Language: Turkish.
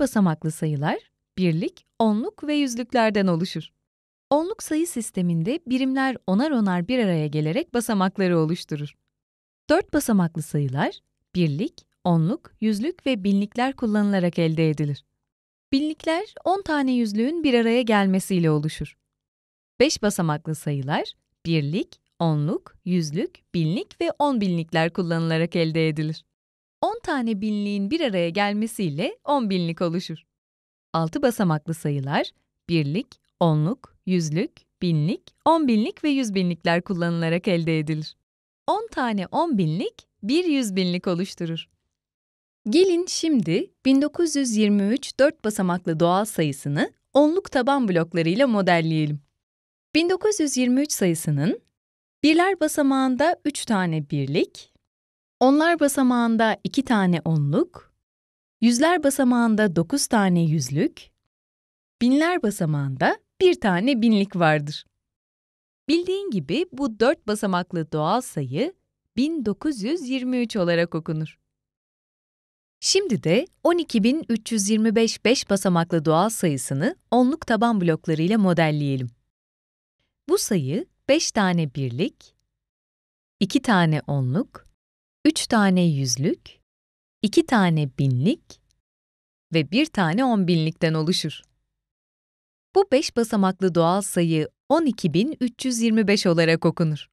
basamaklı sayılar birlik, onluk ve yüzlüklerden oluşur. Onluk sayı sisteminde birimler onar onar bir araya gelerek basamakları oluşturur. Dört basamaklı sayılar birlik, onluk, yüzlük ve binlikler kullanılarak elde edilir. Binlikler 10 tane yüzlüğün bir araya gelmesiyle oluşur. Beş basamaklı sayılar birlik, onluk, yüzlük, binlik ve on binlikler kullanılarak elde edilir. 10 tane binliğin bir araya gelmesiyle 10 binlik oluşur. 6 basamaklı sayılar birlik, onluk, yüzlük, binlik, on binlik ve yüz binlikler kullanılarak elde edilir. 10 tane on binlik bir yüz binlik oluşturur. Gelin şimdi 1923 4 basamaklı doğal sayısını onluk taban bloklarıyla modelleyelim. 1923 sayısının birler basamağında 3 tane birlik, onlar basamağında 2 tane onluk, yüzler basamağında 9 tane yüzlük, binler basamağında 1 tane binlik vardır. Bildiğin gibi bu 4 basamaklı doğal sayı 1923 olarak okunur. Şimdi de 12.325 5 basamaklı doğal sayısını onluk taban bloklarıyla modelleyelim. Bu sayı 5 tane birlik, 2 tane onluk, üç tane yüzlük, iki tane binlik ve bir tane on binlikten oluşur. Bu beş basamaklı doğal sayı 12.325 olarak okunur.